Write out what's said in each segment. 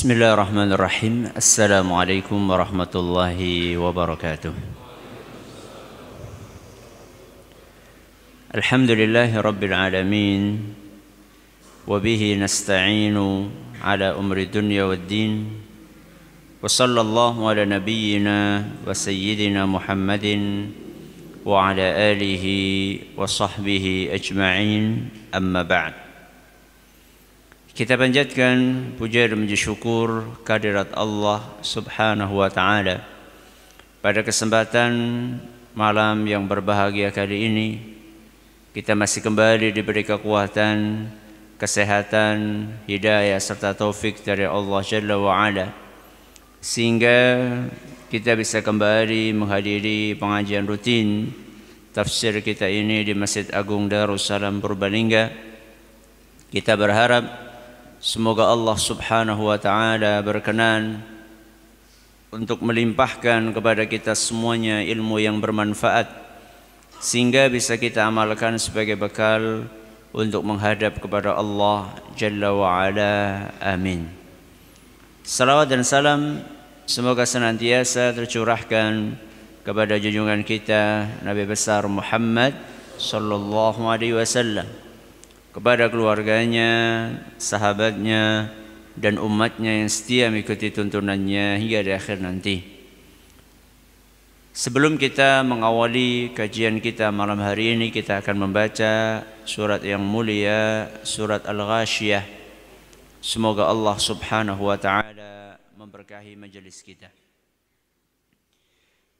بسم الله الرحمن الرحيم السلام عليكم ورحمة الله وبركاته الحمد لله رب العالمين وبه نستعين على أمر الدنيا والدين وصلى الله على نبينا وسيدنا محمد وعلى آله وصحبه أجمعين أما بعد Kita panjatkan puja dan puji syukur kehadirat Allah Subhanahu wa taala. Pada kesempatan malam yang berbahagia kali ini, kita masih kembali diberi kekuatan, kesehatan, hidayah serta taufik dari Allah Jalla wa ala sehingga kita bisa kembali menghadiri pengajian rutin tafsir kita ini di Masjid Agung Darussalam Purbalingga. Kita berharap Semoga Allah subhanahu wa ta'ala berkenan Untuk melimpahkan kepada kita semuanya ilmu yang bermanfaat Sehingga bisa kita amalkan sebagai bekal Untuk menghadap kepada Allah Jalla wa'ala Amin Salawat dan salam Semoga senantiasa tercurahkan kepada junjungan kita Nabi besar Muhammad sallallahu alaihi wasallam kepada keluarganya, sahabatnya, dan umatnya yang setia mengikuti tuntunannya hingga di akhir nanti. Sebelum kita mengawali kajian kita malam hari ini, kita akan membaca surat yang mulia, surat Al-Ghashiyah. Semoga Allah Subhanahu wa taala memberkahi majelis kita.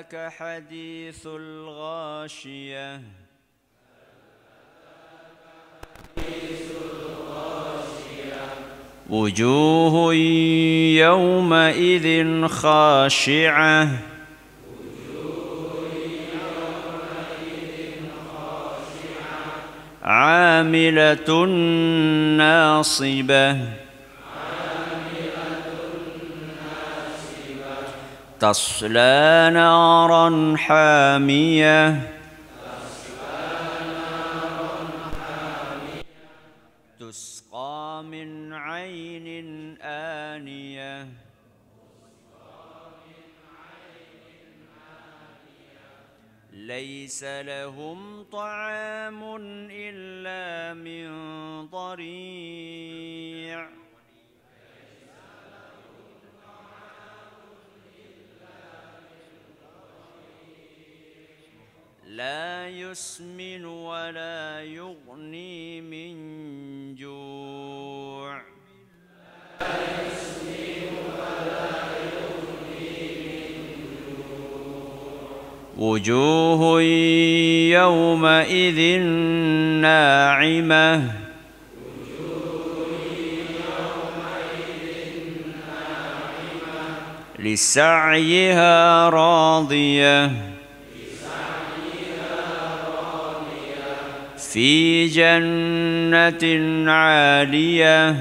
ذاك حديث الغاشية وجوه يومئذ خاشعة عاملة ناصبة تصلى نارا حامية تسقى من عين آنية ليس لهم طعام إلا من ضريع لا يسمن ولا يغني من جوع وجوه يومئذ ناعمة لسعيها راضية في جنة عالية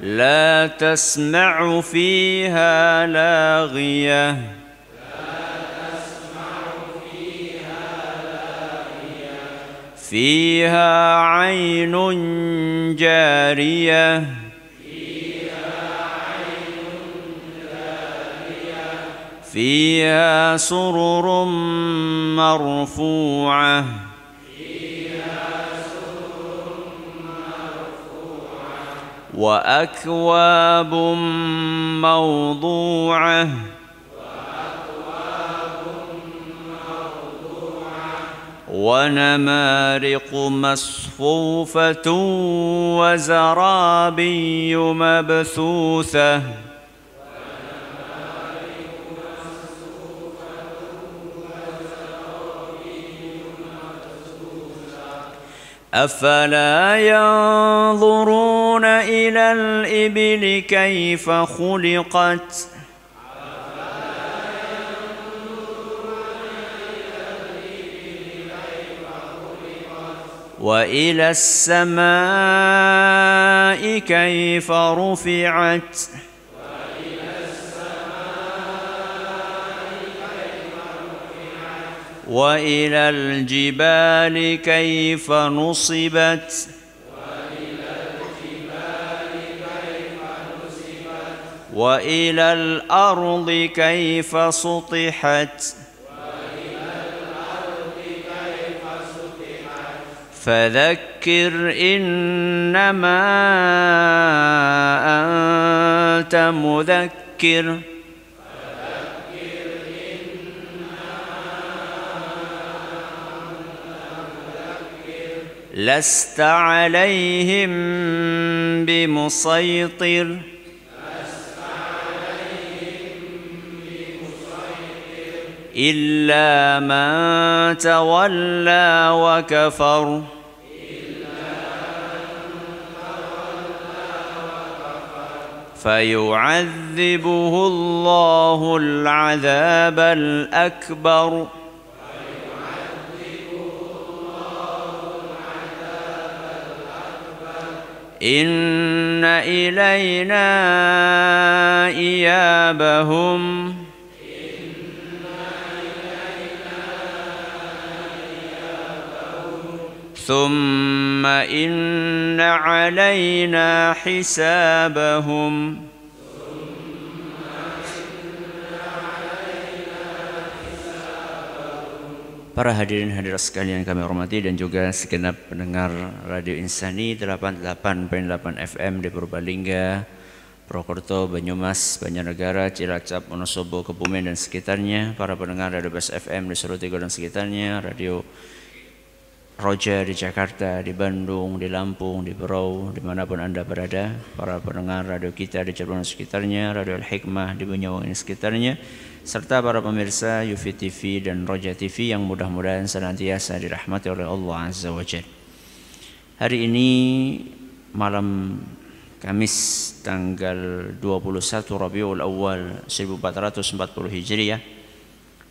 لا تسمع فيها لاغية لا تسمع فيها فيها عين جارية فيها سرر مرفوعة وأكواب موضوعة ونمارق مصفوفة وزرابي مبثوثة أفلا ينظرون إلى الإبل كيف خلقت وإلى السماء كيف رفعت وإلى الجبال كيف نصبت وإلى الجبال كيف نصبت وإلى الأرض كيف سطحت وإلى الأرض كيف سطحت فذكر إنما أنت مذكر لست عليهم بمسيطر إلا من تولى وكفر فيعذبه الله العذاب الأكبر إن إلينا إيابهم ثم إن علينا حسابهم Para hadirin hadirat sekalian kami hormati dan juga segenap pendengar Radio Insani 88.8 FM di Purbalingga, Prokerto, Banyumas, Banyanegara, Cilacap, Wonosobo, Kebumen dan sekitarnya, para pendengar Radio Best FM di seluruh Tigo dan sekitarnya, Radio Roja di Jakarta, di Bandung, di Lampung, di Berau, dimanapun Anda berada, para pendengar radio kita di Cirebon dan sekitarnya, Radio Al-Hikmah di Banyuwangi dan sekitarnya, serta para pemirsa Yufi TV dan Roja TV yang mudah-mudahan senantiasa dirahmati oleh Allah Azza wa Jal. Hari ini malam Kamis tanggal 21 Rabiul Awal 1440 Hijriah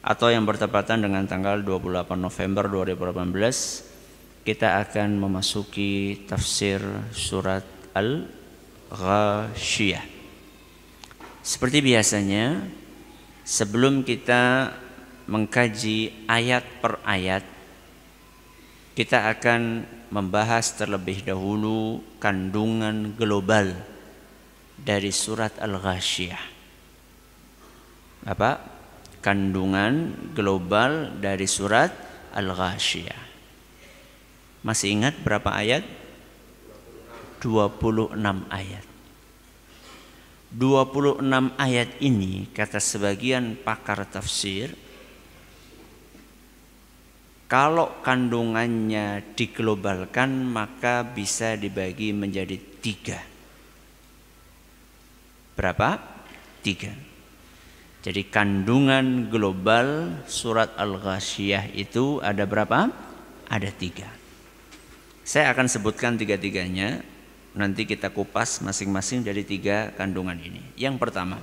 atau yang bertepatan dengan tanggal 28 November 2018 kita akan memasuki tafsir surat Al-Ghashiyah. Seperti biasanya sebelum kita mengkaji ayat per ayat, kita akan membahas terlebih dahulu kandungan global dari surat Al-Ghashiyah. Apa? Kandungan global dari surat Al-Ghashiyah. Masih ingat berapa ayat? 26 ayat. 26 ayat ini kata sebagian pakar tafsir kalau kandungannya diglobalkan maka bisa dibagi menjadi tiga. Berapa? Tiga. Jadi kandungan global surat Al-Ghashiyah itu ada berapa? Ada tiga. Saya akan sebutkan tiga-tiganya nanti kita kupas masing-masing dari tiga kandungan ini. Yang pertama,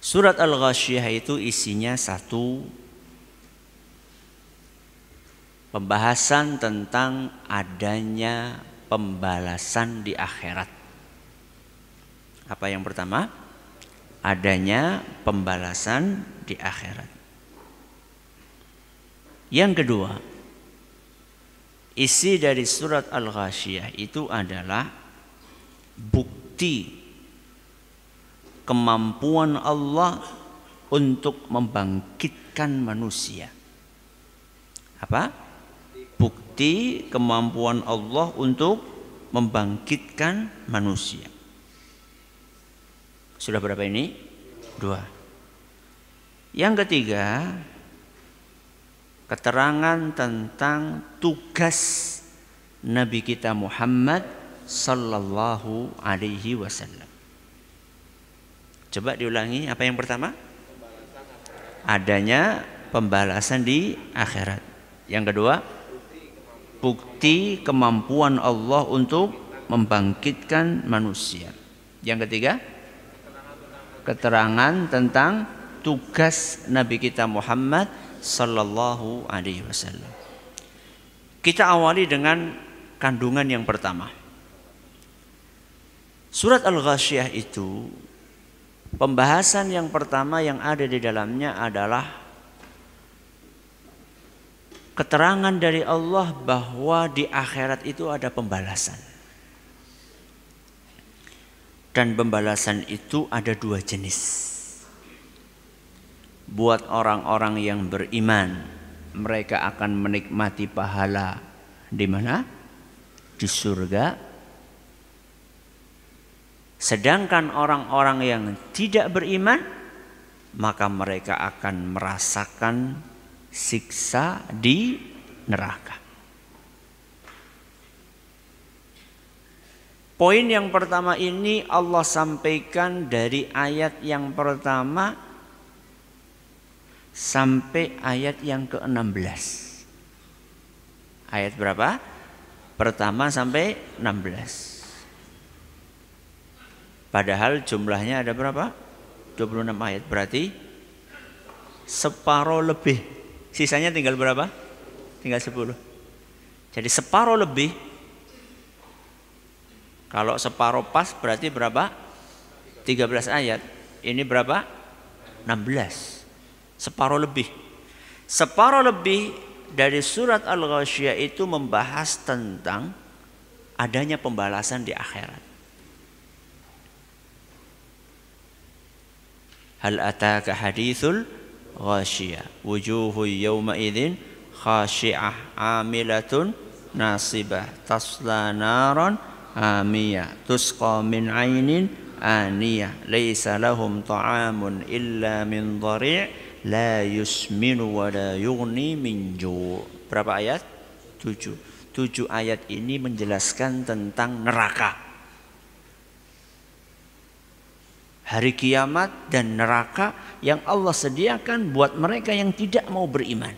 surat Al-Ghasyiyah itu isinya satu pembahasan tentang adanya pembalasan di akhirat. Apa yang pertama? Adanya pembalasan di akhirat. Yang kedua, Isi dari surat Al-Ghashiyah itu adalah bukti kemampuan Allah untuk membangkitkan manusia. Apa? Bukti kemampuan Allah untuk membangkitkan manusia. Sudah berapa ini? Dua. Yang ketiga, keterangan tentang tugas Nabi kita Muhammad sallallahu alaihi wasallam. Coba diulangi apa yang pertama? Adanya pembalasan di akhirat. Yang kedua, bukti kemampuan Allah untuk membangkitkan manusia. Yang ketiga, keterangan tentang tugas Nabi kita Muhammad Sallallahu Alaihi Wasallam. Kita awali dengan kandungan yang pertama. Surat Al-Ghashiyah itu pembahasan yang pertama yang ada di dalamnya adalah keterangan dari Allah bahwa di akhirat itu ada pembalasan. Dan pembalasan itu ada dua jenis buat orang-orang yang beriman. Mereka akan menikmati pahala di mana? Di surga. Sedangkan orang-orang yang tidak beriman maka mereka akan merasakan siksa di neraka. Poin yang pertama ini Allah sampaikan dari ayat yang pertama sampai ayat yang ke-16. Ayat berapa? Pertama sampai 16. Padahal jumlahnya ada berapa? 26 ayat. Berarti separuh lebih. Sisanya tinggal berapa? Tinggal 10. Jadi separuh lebih. Kalau separuh pas berarti berapa? 13 ayat. Ini berapa? 16 separuh lebih. Separuh lebih dari surat al ghashiyah itu membahas tentang adanya pembalasan di akhirat. Hal ataka hadithul ghashiyah wujuhu yawma idhin khashi'ah amilatun nasibah tasla naran amiyah tusqa min ainin aniyah laisa lahum ta'amun illa min dhari' la yusminu wa la yughni min Berapa ayat? Tujuh. Tujuh ayat ini menjelaskan tentang neraka. Hari kiamat dan neraka yang Allah sediakan buat mereka yang tidak mau beriman.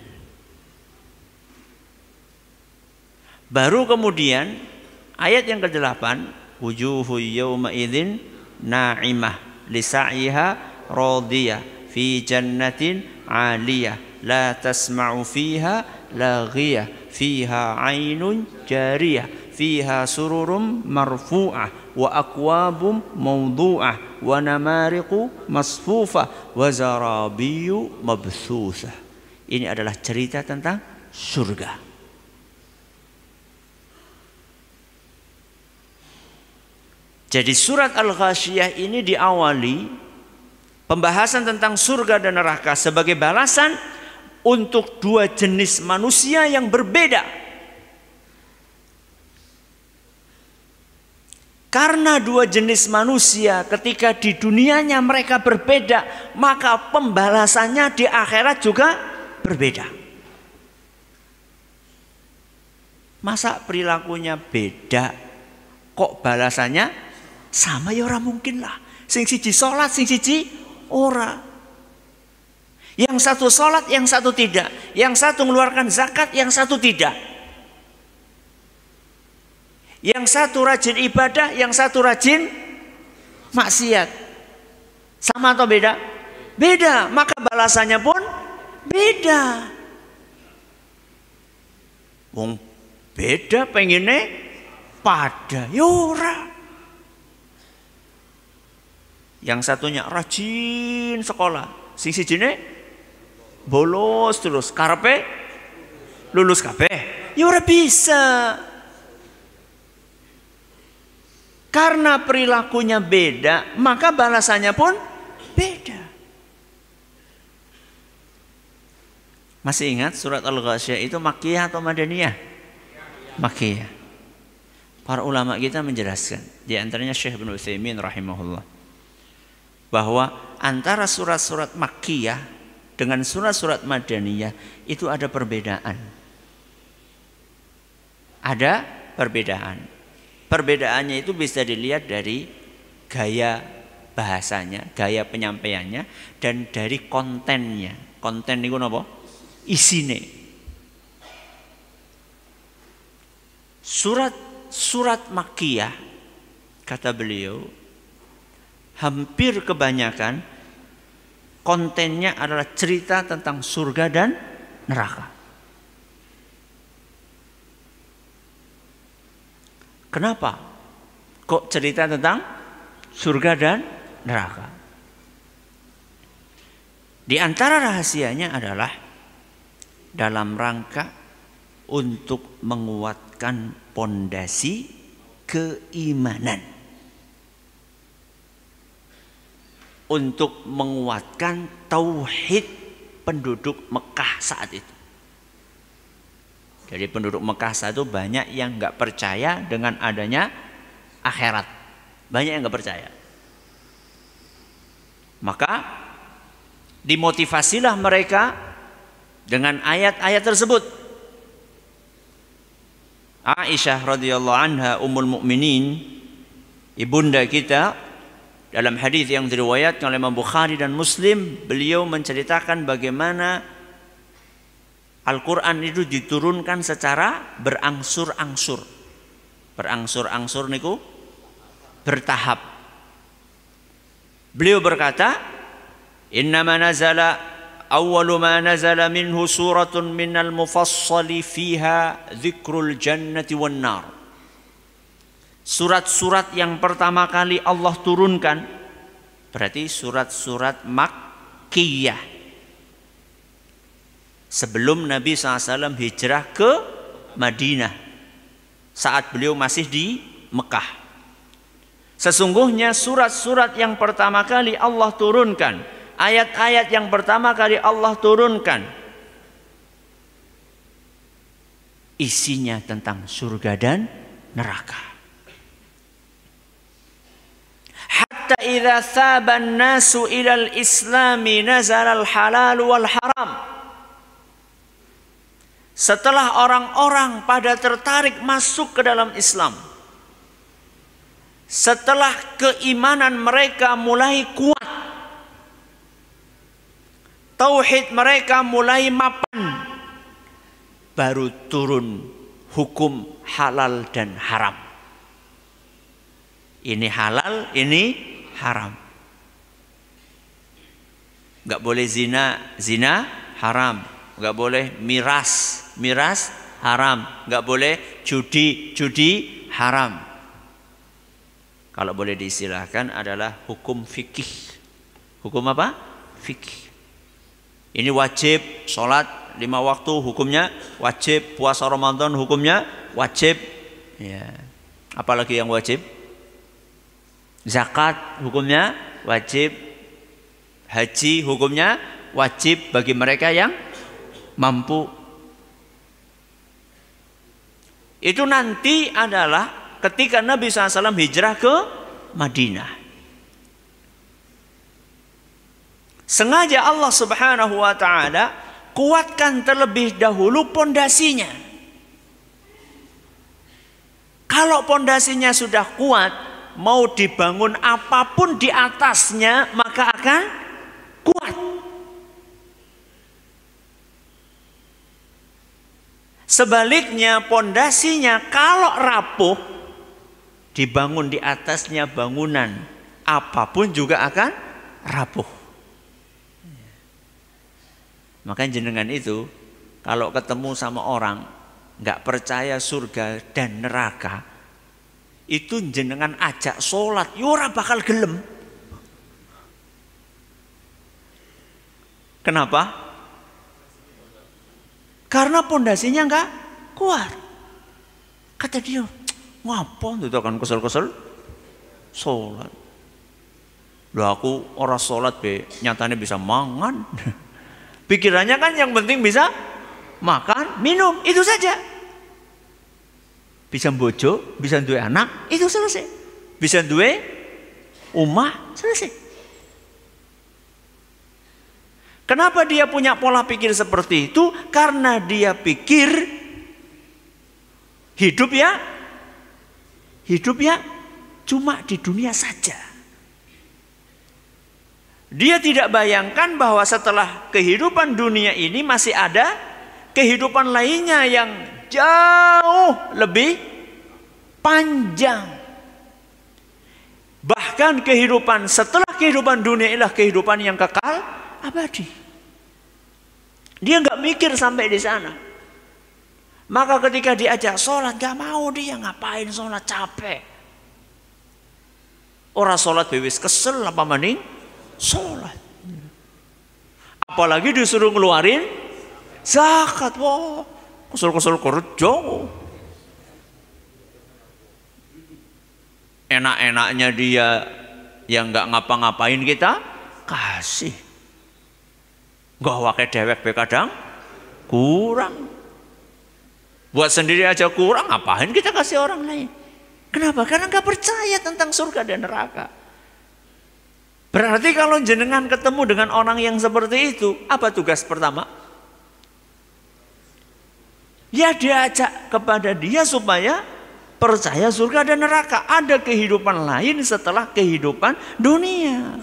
Baru kemudian ayat yang ke-8 wujuhu yawma idzin na'imah lisaiha radiyah fi jannatin 'aliyah la tasma'u fiha laghiyah fiha 'ainun jariyah fiha sururum marfu'ah wa akwabum mawdu'ah wa namariqu masfufah wa zarabiyu mabthusah ini adalah cerita tentang surga Jadi surat Al-Ghashiyah ini diawali Pembahasan tentang surga dan neraka sebagai balasan untuk dua jenis manusia yang berbeda. Karena dua jenis manusia ketika di dunianya mereka berbeda, maka pembalasannya di akhirat juga berbeda. Masa perilakunya beda, kok balasannya sama ya orang mungkin lah. Sing siji sholat, sing siji Ora. Yang satu sholat, yang satu tidak. Yang satu mengeluarkan zakat, yang satu tidak. Yang satu rajin ibadah, yang satu rajin maksiat. Sama atau beda? Beda, maka balasannya pun beda. beda pengennya pada yura. Ya yang satunya rajin sekolah. Sing sijine bolos terus karepe lulus kabeh. Ya ora bisa. Karena perilakunya beda, maka balasannya pun beda. Masih ingat surat Al-Ghasyiyah itu makiyah atau madaniyah? Makiyah. Para ulama kita menjelaskan, di antaranya Syekh bin Utsaimin rahimahullah bahwa antara surat-surat Makkiyah dengan surat-surat Madaniyah itu ada perbedaan. Ada perbedaan. Perbedaannya itu bisa dilihat dari gaya bahasanya, gaya penyampaiannya dan dari kontennya. Konten itu apa? Isine. Surat surat Makkiyah kata beliau hampir kebanyakan kontennya adalah cerita tentang surga dan neraka. Kenapa? Kok cerita tentang surga dan neraka? Di antara rahasianya adalah dalam rangka untuk menguatkan pondasi keimanan. untuk menguatkan tauhid penduduk Mekah saat itu. Jadi penduduk Mekah saat itu banyak yang nggak percaya dengan adanya akhirat. Banyak yang nggak percaya. Maka dimotivasilah mereka dengan ayat-ayat tersebut. Aisyah radhiyallahu anha ummul mukminin ibunda kita dalam hadis yang diriwayatkan oleh Imam Bukhari dan Muslim, beliau menceritakan bagaimana Al-Qur'an itu diturunkan secara berangsur-angsur. Berangsur-angsur niku bertahap. Beliau berkata, Inna ma nazala awwalu ma nazala minhu suratun minal mufassali fiha dzikrul jannati wan nar." Surat-surat yang pertama kali Allah turunkan berarti surat-surat makkiyah. Sebelum Nabi SAW hijrah ke Madinah saat beliau masih di Mekah. Sesungguhnya surat-surat yang pertama kali Allah turunkan, ayat-ayat yang pertama kali Allah turunkan, isinya tentang surga dan neraka. hatta idza an nasu al-islam nazala al halal wal haram setelah orang-orang pada tertarik masuk ke dalam Islam setelah keimanan mereka mulai kuat tauhid mereka mulai mapan baru turun hukum halal dan haram ini halal, ini haram. Gak boleh zina, zina haram. Gak boleh miras, miras haram. Gak boleh judi, judi haram. Kalau boleh diistilahkan adalah hukum fikih. Hukum apa? Fikih. Ini wajib sholat lima waktu hukumnya wajib puasa Ramadan hukumnya wajib. Ya. Apalagi yang wajib? Zakat hukumnya wajib, haji hukumnya wajib bagi mereka yang mampu. Itu nanti adalah ketika Nabi SAW hijrah ke Madinah. Sengaja Allah Subhanahu wa taala kuatkan terlebih dahulu pondasinya. Kalau pondasinya sudah kuat, mau dibangun apapun di atasnya maka akan kuat. Sebaliknya pondasinya kalau rapuh dibangun di atasnya bangunan apapun juga akan rapuh. Maka jenengan itu kalau ketemu sama orang nggak percaya surga dan neraka, itu jenengan ajak sholat, yura ya bakal gelem. Kenapa? Karena pondasinya enggak kuat. Kata dia, ngapa itu kan kesel-kesel? Sholat. Loh aku orang sholat be, nyatanya bisa mangan. Pikirannya kan yang penting bisa makan, minum, itu saja bisa bojo, bisa duwe anak, itu selesai. Bisa duwe umah, selesai. Kenapa dia punya pola pikir seperti itu? Karena dia pikir hidup ya hidup ya cuma di dunia saja. Dia tidak bayangkan bahwa setelah kehidupan dunia ini masih ada kehidupan lainnya yang jauh lebih panjang. Bahkan kehidupan setelah kehidupan dunia ialah kehidupan yang kekal abadi. Dia nggak mikir sampai di sana. Maka ketika diajak sholat nggak mau dia ngapain sholat capek. Orang sholat bewis kesel apa mending sholat. Apalagi disuruh ngeluarin zakat. Wah, wow kesel-kesel kerja enak-enaknya dia yang nggak ngapa-ngapain kita kasih nggak wakai dewek be kadang kurang buat sendiri aja kurang ngapain kita kasih orang lain kenapa karena nggak percaya tentang surga dan neraka berarti kalau jenengan ketemu dengan orang yang seperti itu apa tugas pertama Ya diajak kepada dia supaya percaya surga dan neraka. Ada kehidupan lain setelah kehidupan dunia.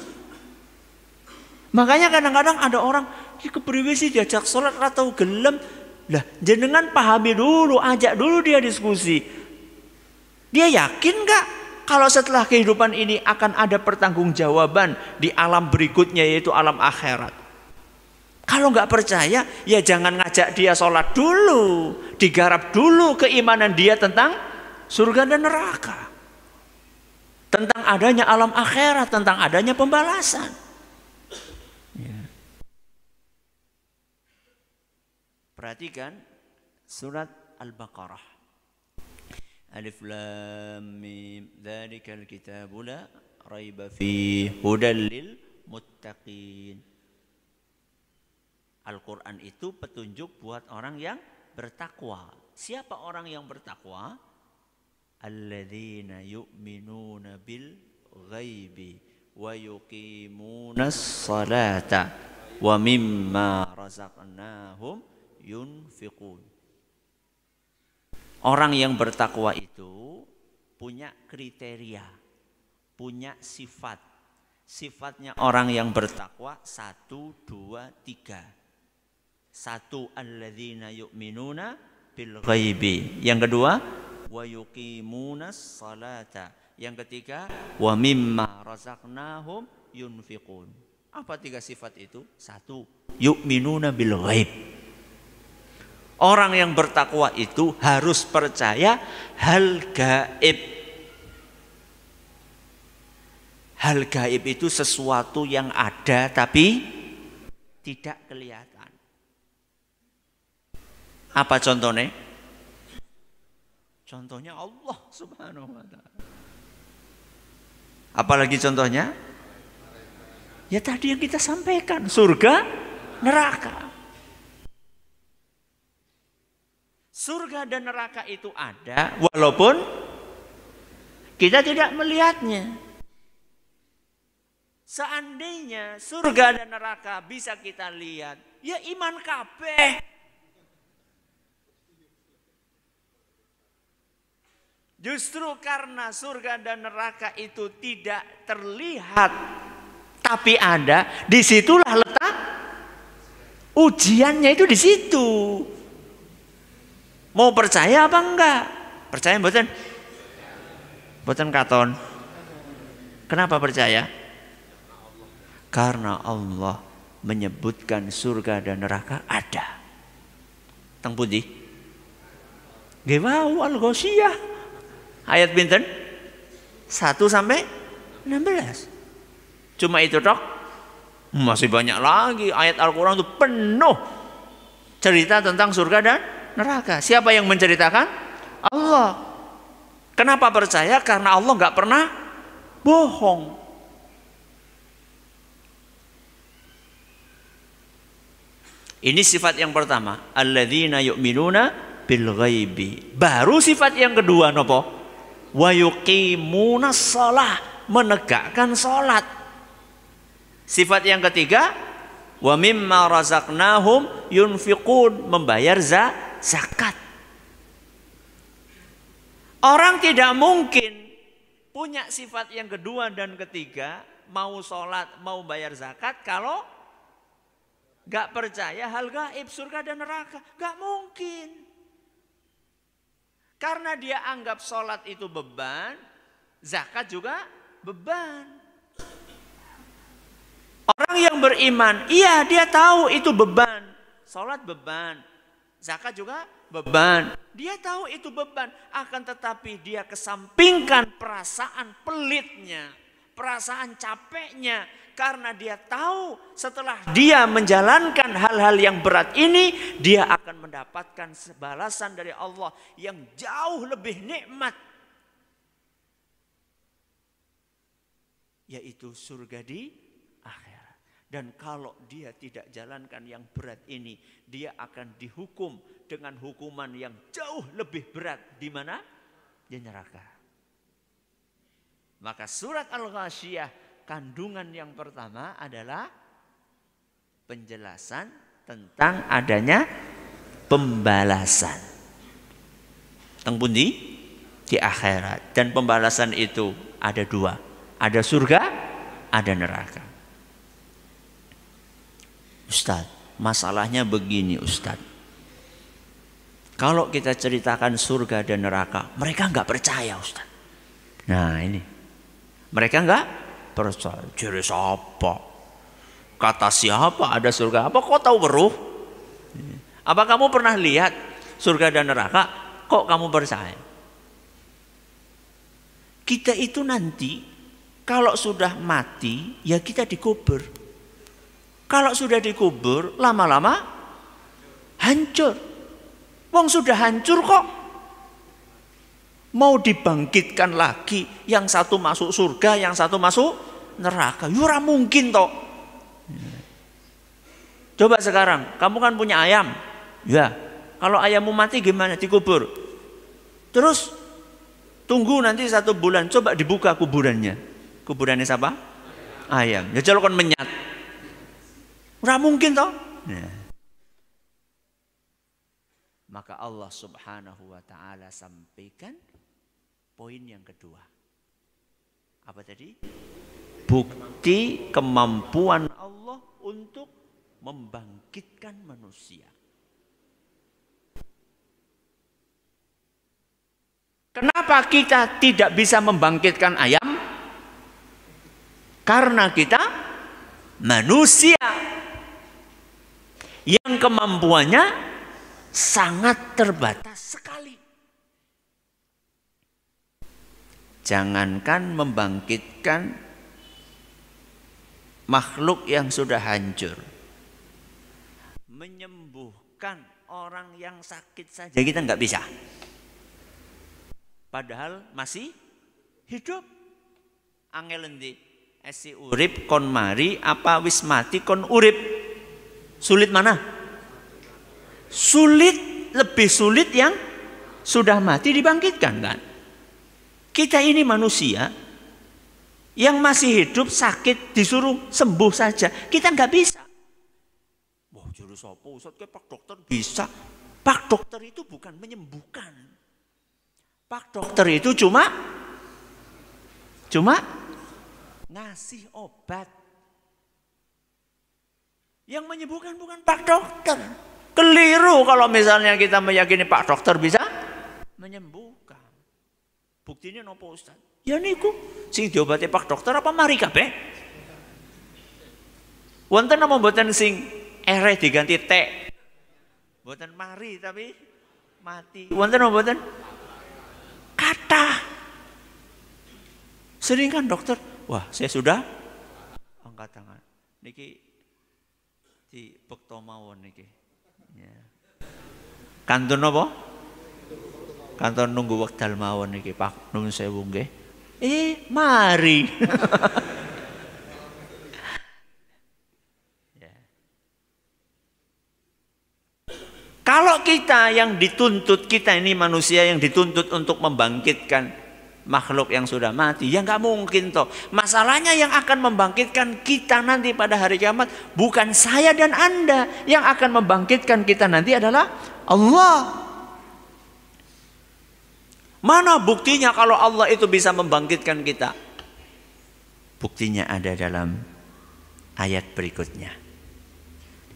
Makanya kadang-kadang ada orang di kepriwe sih diajak sholat atau gelem. Lah jenengan pahami dulu, ajak dulu dia diskusi. Dia yakin gak kalau setelah kehidupan ini akan ada pertanggungjawaban di alam berikutnya yaitu alam akhirat. Kalau nggak percaya, ya jangan ngajak dia sholat dulu, digarap dulu keimanan dia tentang surga dan neraka, tentang adanya alam akhirat, tentang adanya pembalasan. Ya. Perhatikan surat Al-Baqarah. Alif lam mim dzalikal kitabu la raiba fihi hudal muttaqin. Al-Quran itu petunjuk buat orang yang bertakwa. Siapa orang yang bertakwa? Alladzina yu'minuna bil ghaibi wa yuqimuna salata wa mimma razaqnahum yunfiqun. Orang yang bertakwa itu punya kriteria, punya sifat. Sifatnya orang yang bertakwa satu, dua, tiga satu alladzina yu'minuna bil ghaibi. Yang kedua wa yuqimunas salata. Yang ketiga wa mimma razaqnahum yunfiqun. Apa tiga sifat itu? Satu, yu'minuna bil ghaib. Orang yang bertakwa itu harus percaya hal gaib. Hal gaib itu sesuatu yang ada tapi tidak kelihatan. Apa contohnya? Contohnya Allah Subhanahu wa taala. Apalagi contohnya? Ya tadi yang kita sampaikan, surga, neraka. Surga dan neraka itu ada walaupun kita tidak melihatnya. Seandainya surga dan neraka bisa kita lihat, ya iman kabeh. Justru karena surga dan neraka itu tidak terlihat tapi ada, disitulah letak ujiannya itu di situ. Mau percaya apa enggak? Percaya mboten? Mboten katon. Kenapa percaya? Karena Allah menyebutkan surga dan neraka ada. Teng putih. Gewau al-ghosiyah Ayat binten 1 sampai 16. Cuma itu dok Masih banyak lagi ayat Al-Qur'an itu penuh cerita tentang surga dan neraka. Siapa yang menceritakan? Allah. Kenapa percaya? Karena Allah nggak pernah bohong. Ini sifat yang pertama, alladzina yu'minuna bil ghaibi. Baru sifat yang kedua nopo? wa yuqimuna shalah, menegakkan salat. Sifat yang ketiga wa mimma razaqnahum yunfiqun, membayar za, zakat. Orang tidak mungkin punya sifat yang kedua dan ketiga, mau sholat, mau bayar zakat, kalau gak percaya hal gaib, surga dan neraka. Gak mungkin. Karena dia anggap sholat itu beban, zakat juga beban. Orang yang beriman, iya dia tahu itu beban. Sholat beban, zakat juga beban. Dia tahu itu beban, akan tetapi dia kesampingkan perasaan pelitnya, perasaan capeknya, karena dia tahu setelah dia menjalankan hal-hal yang berat ini, dia akan mendapatkan balasan dari Allah yang jauh lebih nikmat. Yaitu surga di akhirat. Dan kalau dia tidak jalankan yang berat ini, dia akan dihukum dengan hukuman yang jauh lebih berat. Di mana? Di neraka. Maka surat al ghasyiyah kandungan yang pertama adalah penjelasan tentang adanya pembalasan. Teng pundi di akhirat dan pembalasan itu ada dua, ada surga, ada neraka. Ustadz, masalahnya begini Ustadz. Kalau kita ceritakan surga dan neraka, mereka nggak percaya Ustaz. Nah ini, mereka nggak percaya ciri siapa? Kata siapa ada surga? Apa kau tahu beruh? Apa kamu pernah lihat surga dan neraka? Kok kamu percaya? Kita itu nanti kalau sudah mati ya kita dikubur. Kalau sudah dikubur lama-lama hancur. Wong sudah hancur kok mau dibangkitkan lagi yang satu masuk surga yang satu masuk neraka yura ya, mungkin toh coba sekarang kamu kan punya ayam ya kalau ayammu mati gimana dikubur terus tunggu nanti satu bulan coba dibuka kuburannya kuburannya siapa ayam ya jalan kan menyat ura mungkin toh ya. Maka Allah Subhanahu wa Ta'ala sampaikan Poin yang kedua. Apa tadi? Bukti kemampuan Allah untuk membangkitkan manusia. Kenapa kita tidak bisa membangkitkan ayam? Karena kita manusia yang kemampuannya sangat terbatas Jangankan membangkitkan makhluk yang sudah hancur. Menyembuhkan orang yang sakit saja kita nggak bisa. Padahal masih hidup. Angelendi, endi? Esi urip kon mari apa wis mati kon urip? Sulit mana? Sulit lebih sulit yang sudah mati dibangkitkan kan? Kita ini manusia yang masih hidup sakit disuruh sembuh saja. Kita nggak bisa. Wah juru sopo Ustaz kayak pak dokter bisa. Pak dokter itu bukan menyembuhkan. Pak dokter itu cuma cuma ngasih obat. Yang menyembuhkan bukan pak dokter. Keliru kalau misalnya kita meyakini pak dokter bisa menyembuh. Buktinya nopo ustad, Ya niku sing diobati Pak dokter apa mari kape, Wonten apa buatan sing ere diganti T? buatan mari tapi mati. Wonten apa buatan Kata. Sering kan dokter, wah saya sudah angkat tangan. Niki di bekto mawon niki. Ya. Kantun apa? kantor nunggu wekdal mawon iki Pak nuwun sewu nggih eh mari ya. Kalau kita yang dituntut, kita ini manusia yang dituntut untuk membangkitkan makhluk yang sudah mati, ya nggak mungkin toh. Masalahnya yang akan membangkitkan kita nanti pada hari kiamat bukan saya dan Anda, yang akan membangkitkan kita nanti adalah Allah. Mana buktinya kalau Allah itu bisa membangkitkan kita? Buktinya ada dalam ayat berikutnya.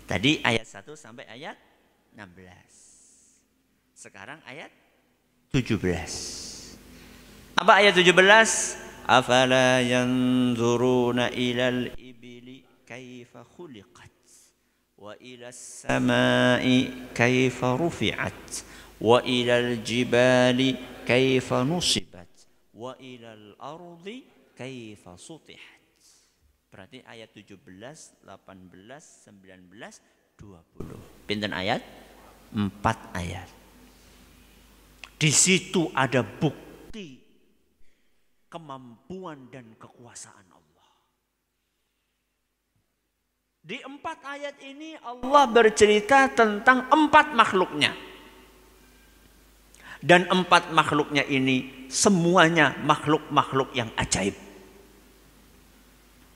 Tadi ayat 1 sampai ayat 16. Sekarang ayat 17. Apa ayat 17? Afala yanzuruna ilal ibili kaifa khuliqat wa ilas samai kaifa rufi'at wa ilal jibali kaifa nusibat wa ilal ardi kaifa sutihat. Berarti ayat 17, 18, 19, 20. Pinten ayat? 4 ayat. Di situ ada bukti kemampuan dan kekuasaan Allah. Di empat ayat ini Allah bercerita tentang empat makhluknya. Dan empat makhluknya ini semuanya makhluk-makhluk yang ajaib.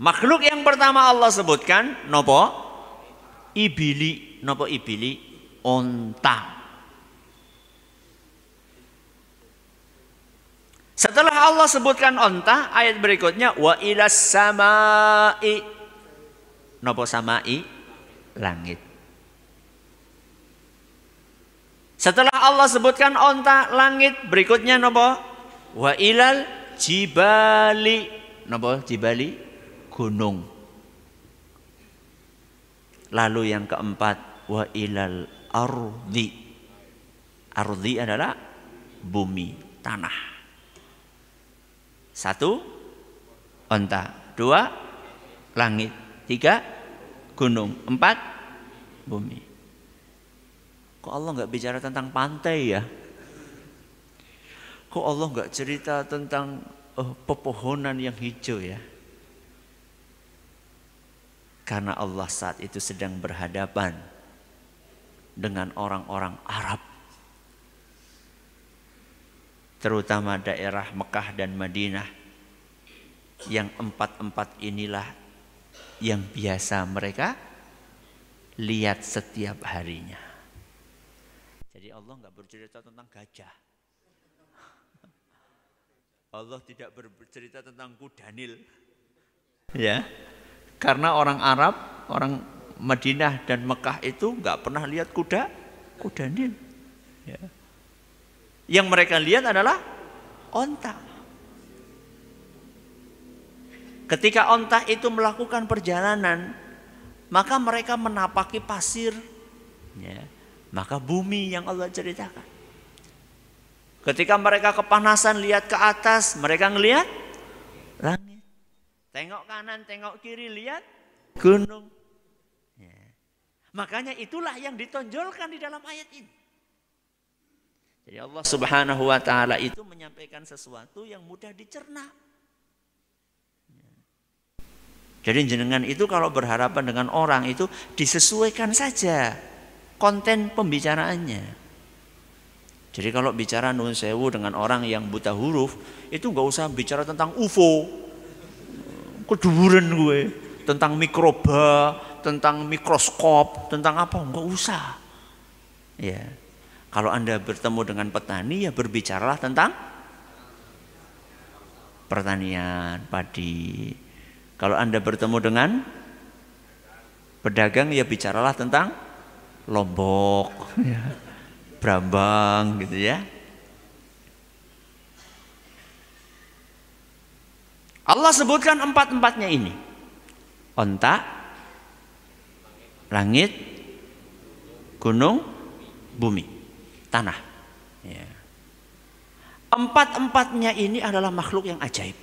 Makhluk yang pertama Allah sebutkan nopo ibili nopo ibili onta. Setelah Allah sebutkan onta, ayat berikutnya wa ilas samai nopo samai langit. Setelah Allah sebutkan onta langit, berikutnya nopo wa ilal jibali nopo jibali gunung. Lalu yang keempat wa ilal ardi. Ardi adalah bumi, tanah. Satu onta, dua langit, tiga gunung, empat bumi. Kok Allah nggak bicara tentang pantai ya? Kok Allah nggak cerita tentang uh, pepohonan yang hijau ya? Karena Allah saat itu sedang berhadapan dengan orang-orang Arab. Terutama daerah Mekah dan Madinah. Yang empat-empat inilah yang biasa mereka lihat setiap harinya. Jadi Allah nggak bercerita tentang gajah. Allah tidak bercerita tentang kudanil. Ya. Karena orang Arab, orang Madinah dan Mekah itu nggak pernah lihat kuda kudanil. Ya. Yang mereka lihat adalah onta. Ketika onta itu melakukan perjalanan, maka mereka menapaki pasir. Ya maka bumi yang Allah ceritakan. Ketika mereka kepanasan lihat ke atas, mereka ngelihat langit. Tengok kanan, tengok kiri, lihat gunung. Ya. Makanya itulah yang ditonjolkan di dalam ayat ini. Jadi Allah Subhanahu wa taala itu menyampaikan sesuatu yang mudah dicerna. Ya. Jadi jenengan itu kalau berharapan dengan orang itu disesuaikan saja konten pembicaraannya. Jadi kalau bicara nun sewu dengan orang yang buta huruf, itu nggak usah bicara tentang UFO, keduburan gue, tentang mikroba, tentang mikroskop, tentang apa nggak usah. Ya, kalau anda bertemu dengan petani ya berbicaralah tentang pertanian, padi. Kalau anda bertemu dengan pedagang ya bicaralah tentang Lombok, ya, Brambang gitu ya. Allah sebutkan empat-empatnya ini. Onta, langit, gunung, bumi, tanah. Ya. Empat-empatnya ini adalah makhluk yang ajaib.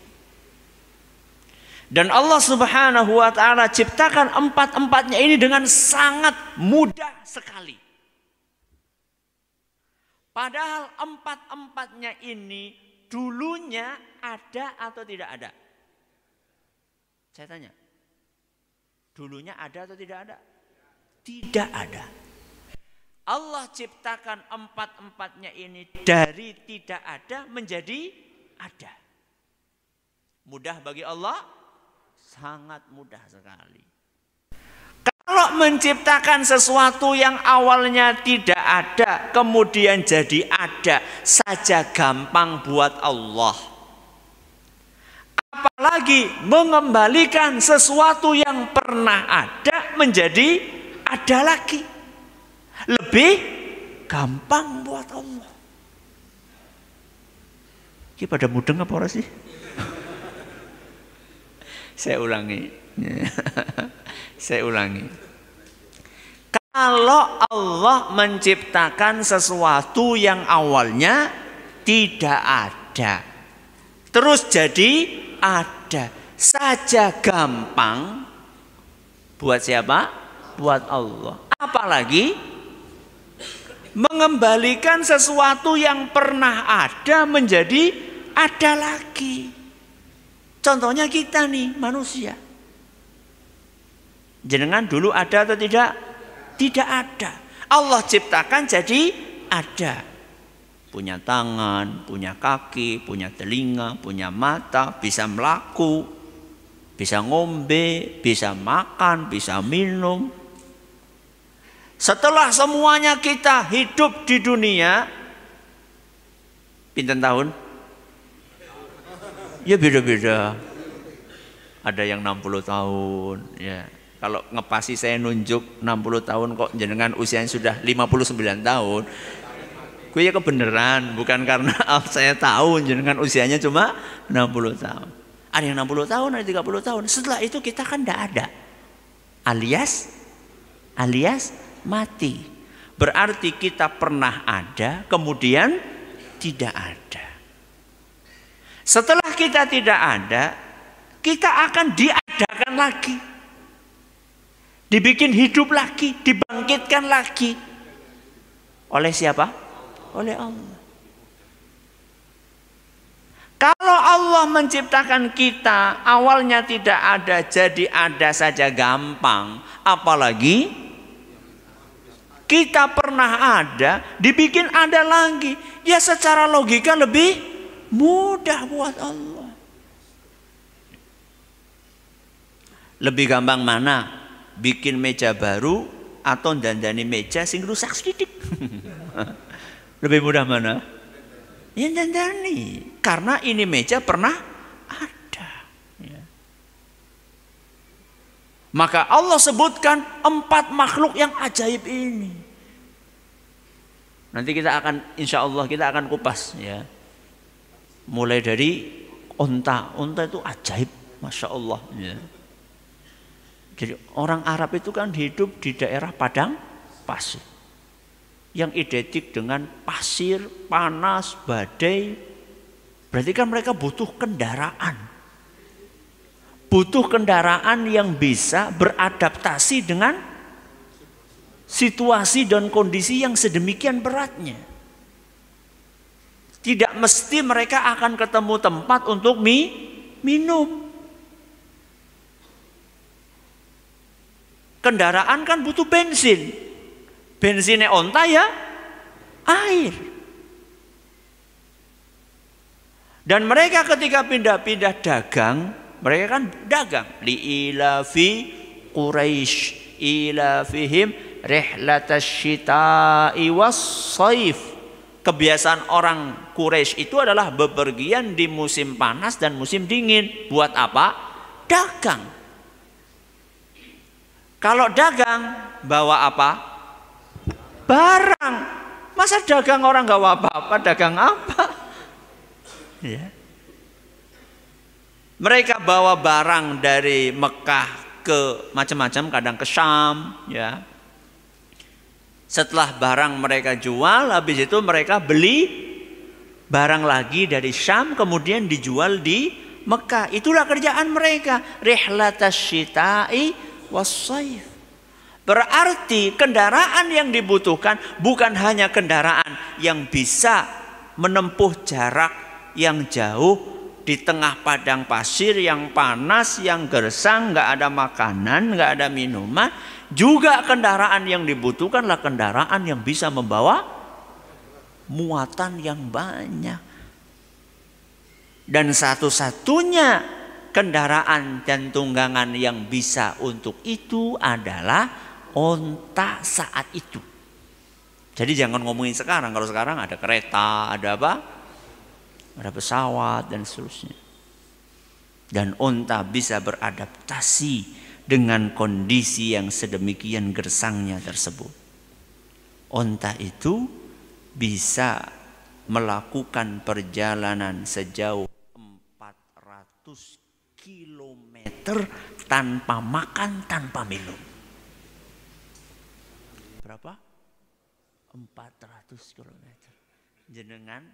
Dan Allah Subhanahu wa taala ciptakan empat-empatnya ini dengan sangat mudah sekali. Padahal empat-empatnya ini dulunya ada atau tidak ada? Saya tanya. Dulunya ada atau tidak ada? Tidak ada. Allah ciptakan empat-empatnya ini dari tidak ada menjadi ada. Mudah bagi Allah, Sangat mudah sekali. Kalau menciptakan sesuatu yang awalnya tidak ada, kemudian jadi ada, saja gampang buat Allah. Apalagi mengembalikan sesuatu yang pernah ada menjadi ada lagi. Lebih gampang buat Allah. Ini pada mudeng apa orang sih? Saya ulangi. Saya ulangi. Kalau Allah menciptakan sesuatu yang awalnya tidak ada, terus jadi ada, saja gampang buat siapa? Buat Allah. Apalagi mengembalikan sesuatu yang pernah ada menjadi ada lagi. Contohnya kita nih manusia. Jenengan dulu ada atau tidak? Tidak ada. Allah ciptakan jadi ada. Punya tangan, punya kaki, punya telinga, punya mata, bisa melaku, bisa ngombe, bisa makan, bisa minum. Setelah semuanya kita hidup di dunia, pinten tahun? Ya beda-beda. Ada yang 60 tahun, ya. Kalau ngepasi saya nunjuk 60 tahun kok jenengan usianya sudah 59 tahun. Gue ya kebenaran, bukan karena saya tahu jenengan usianya cuma 60 tahun. Ada yang 60 tahun, ada 30 tahun. Setelah itu kita kan tidak ada. Alias alias mati. Berarti kita pernah ada, kemudian tidak ada. Setelah kita tidak ada, kita akan diadakan lagi. Dibikin hidup lagi, dibangkitkan lagi. Oleh siapa? Oleh Allah. Kalau Allah menciptakan kita awalnya tidak ada jadi ada saja gampang, apalagi kita pernah ada dibikin ada lagi. Ya secara logika lebih Mudah buat Allah. Lebih gampang mana? Bikin meja baru atau dandani meja sing rusak sedikit? Lebih mudah mana? Ya dandani. Karena ini meja pernah ada. Ya. Maka Allah sebutkan empat makhluk yang ajaib ini. Nanti kita akan insya Allah kita akan kupas ya mulai dari unta unta itu ajaib masya Allah ya. jadi orang Arab itu kan hidup di daerah padang pasir yang identik dengan pasir panas badai berarti kan mereka butuh kendaraan butuh kendaraan yang bisa beradaptasi dengan situasi dan kondisi yang sedemikian beratnya tidak mesti mereka akan ketemu tempat untuk mi, minum. Kendaraan kan butuh bensin. Bensinnya onta ya air. Dan mereka ketika pindah-pindah dagang, mereka kan dagang li ilafi Quraisy ilafihim rihlatasy was-saif kebiasaan orang Quraisy itu adalah bepergian di musim panas dan musim dingin. Buat apa? Dagang. Kalau dagang bawa apa? Barang. Masa dagang orang nggak bawa apa-apa? Dagang apa? Ya. Mereka bawa barang dari Mekah ke macam-macam, kadang ke Syam, ya, setelah barang mereka jual, habis itu mereka beli barang lagi dari Syam, kemudian dijual di Mekah. Itulah kerjaan mereka. Rihlatasyita'i wassayf. Berarti kendaraan yang dibutuhkan bukan hanya kendaraan yang bisa menempuh jarak yang jauh di tengah padang pasir yang panas, yang gersang, nggak ada makanan, nggak ada minuman, juga kendaraan yang dibutuhkanlah kendaraan yang bisa membawa muatan yang banyak. Dan satu-satunya kendaraan dan tunggangan yang bisa untuk itu adalah onta saat itu. Jadi jangan ngomongin sekarang, kalau sekarang ada kereta, ada apa? Ada pesawat dan seterusnya. Dan onta bisa beradaptasi dengan kondisi yang sedemikian gersangnya tersebut. Onta itu bisa melakukan perjalanan sejauh 400 kilometer tanpa makan, tanpa minum. Berapa? 400 kilometer. Jenengan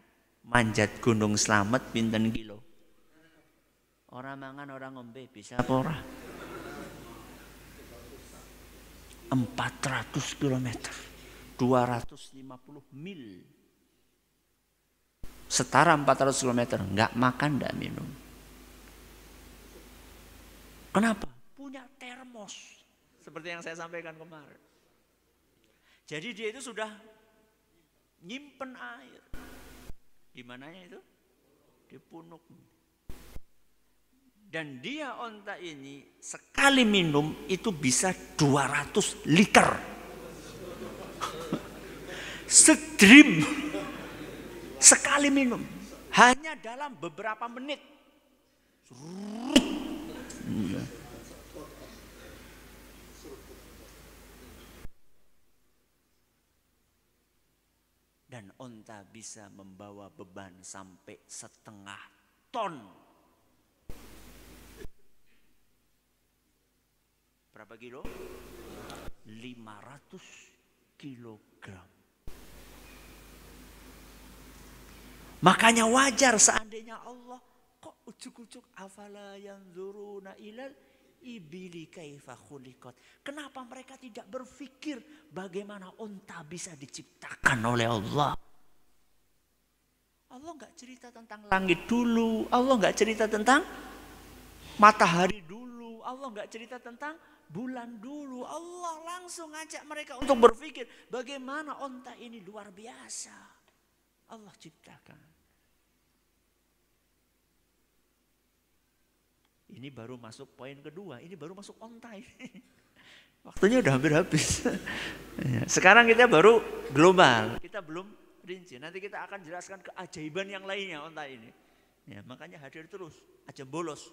manjat gunung selamat pinten kilo. Orang mangan, orang ngombe bisa apa 400 km, 250 mil. Setara 400 km, nggak makan, nggak minum. Kenapa? Punya termos. Seperti yang saya sampaikan kemarin. Jadi dia itu sudah nyimpen air. Di mananya itu? Di punuk. Dan dia onta ini sekali minum itu bisa 200 liter. Sedrim. Sekali minum. Hanya dalam beberapa menit. Dan onta bisa membawa beban sampai setengah ton Berapa kilo? 500 kilogram. Makanya wajar seandainya Allah kok ujuk-ujuk afala yang zuruna ilal ibili kaifa khuliqat. Kenapa mereka tidak berpikir bagaimana unta bisa diciptakan oleh Allah? Allah nggak cerita tentang langit dulu, Allah nggak cerita tentang matahari dulu, Allah nggak cerita tentang bulan dulu Allah langsung ngajak mereka untuk berpikir bagaimana onta ini luar biasa. Allah ciptakan. Ini baru masuk poin kedua, ini baru masuk onta ini. Waktunya udah hampir habis. Iya. Sekarang kita baru global, kita belum rinci. Nanti kita akan jelaskan keajaiban yang lainnya onta ini. Ya, makanya hadir terus, aja bolos.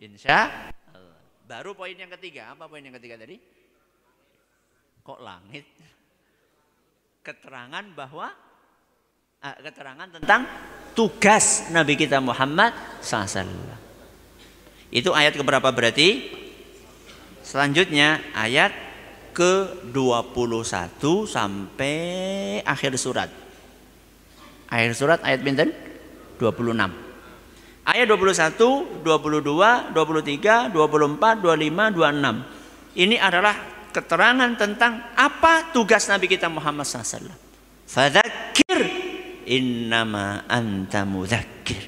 Insya Allah. Baru poin yang ketiga, apa poin yang ketiga tadi? Kok langit? Keterangan bahwa uh, keterangan tentang tugas Nabi kita Muhammad SAW. Itu ayat keberapa berarti? Selanjutnya ayat ke-21 sampai akhir surat. Akhir surat ayat puluh 26. Ayat 21, 22, 23, 24, 25, 26. Ini adalah keterangan tentang apa tugas Nabi kita Muhammad SAW. Fadzakir innama anta mudzakkir.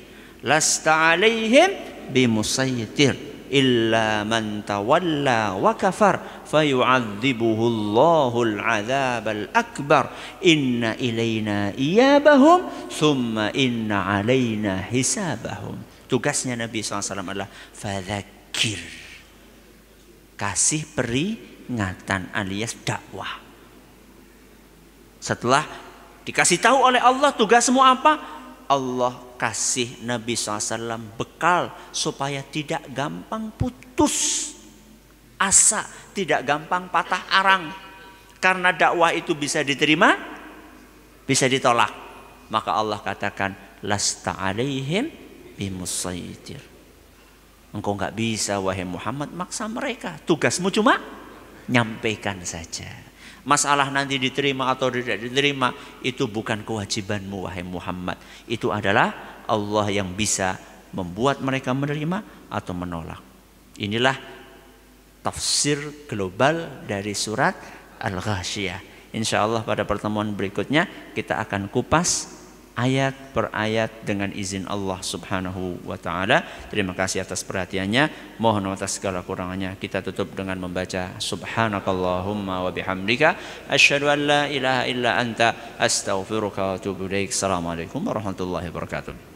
Lasta alaihim bimusayitir illa man tawalla wa kafar fayu'adzibuhu Allahul adzabal akbar inna ilayna iyabahum thumma inna alayna hisabahum tugasnya Nabi SAW adalah fadhakir kasih peringatan alias dakwah setelah dikasih tahu oleh Allah tugasmu apa Allah kasih Nabi SAW bekal supaya tidak gampang putus asa, tidak gampang patah arang. Karena dakwah itu bisa diterima, bisa ditolak. Maka Allah katakan, lasta alaihim bimusaitir. Engkau nggak bisa wahai Muhammad maksa mereka. Tugasmu cuma nyampaikan saja. Masalah nanti diterima atau tidak diterima itu bukan kewajibanmu wahai Muhammad. Itu adalah Allah yang bisa membuat mereka menerima atau menolak. Inilah tafsir global dari surat Al-Ghasyiyah. Insya Allah pada pertemuan berikutnya kita akan kupas ayat per ayat dengan izin Allah Subhanahu wa taala. Terima kasih atas perhatiannya. Mohon atas segala kurangannya kita tutup dengan membaca subhanakallahumma wa bihamdika an la ilaha illa anta astaghfiruka wa Assalamualaikum warahmatullahi wabarakatuh.